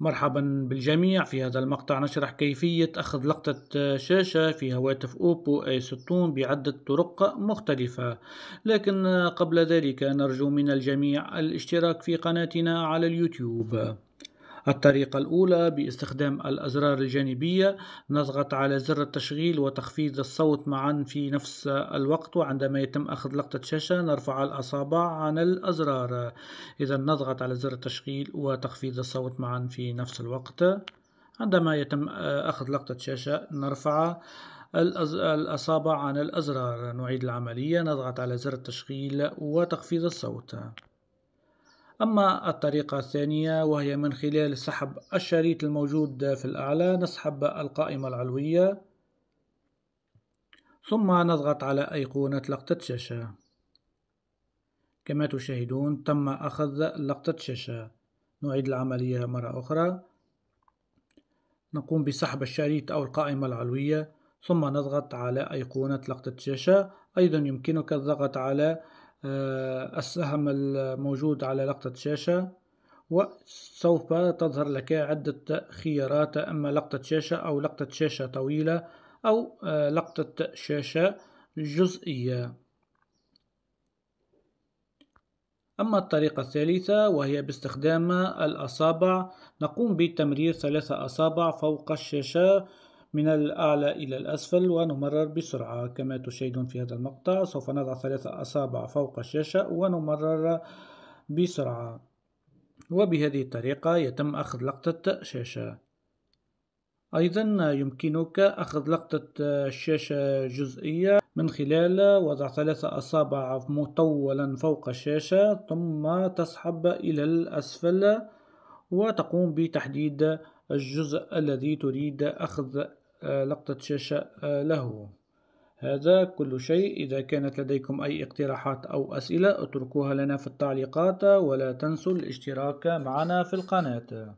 مرحبا بالجميع في هذا المقطع نشرح كيفية أخذ لقطة شاشة في هواتف أوبو أي 60 بعدة طرق مختلفة لكن قبل ذلك نرجو من الجميع الاشتراك في قناتنا على اليوتيوب الطريقة الأولى باستخدام الأزرار الجانبية نضغط على زر التشغيل وتخفيض الصوت معا في نفس الوقت وعندما يتم أخذ لقطة شاشة نرفع الأصابع عن الأزرار إذا نضغط على زر التشغيل وتخفيض الصوت معا في نفس الوقت عندما يتم آه، أخذ لقطة شاشة نرفع الأصابع عن الأزرار نعيد العملية نضغط على زر التشغيل وتخفيض الصوت أما الطريقة الثانية وهي من خلال سحب الشريط الموجود في الأعلى نسحب القائمة العلوية ثم نضغط على أيقونة لقطة شاشة كما تشاهدون تم أخذ لقطة شاشة نعيد العملية مرة أخرى نقوم بسحب الشريط أو القائمة العلوية ثم نضغط على أيقونة لقطة شاشة أيضا يمكنك الضغط على آه، السهم الموجود على لقطة شاشة وسوف تظهر لك عدة خيارات أما لقطة شاشة أو لقطة شاشة طويلة أو آه، لقطة شاشة جزئية أما الطريقة الثالثة وهي باستخدام الأصابع نقوم بتمرير ثلاثة أصابع فوق الشاشة من الأعلى إلى الأسفل ونمرر بسرعة كما تشاهدون في هذا المقطع سوف نضع ثلاثة أصابع فوق الشاشة ونمرر بسرعة وبهذه الطريقة يتم أخذ لقطة شاشة أيضا يمكنك أخذ لقطة شاشة جزئية من خلال وضع ثلاثة أصابع مطولا فوق الشاشة ثم تسحب إلى الأسفل وتقوم بتحديد الجزء الذي تريد أخذ آه، لقطة شاشة آه، له هذا كل شيء إذا كانت لديكم أي اقتراحات أو أسئلة اتركوها لنا في التعليقات ولا تنسوا الاشتراك معنا في القناة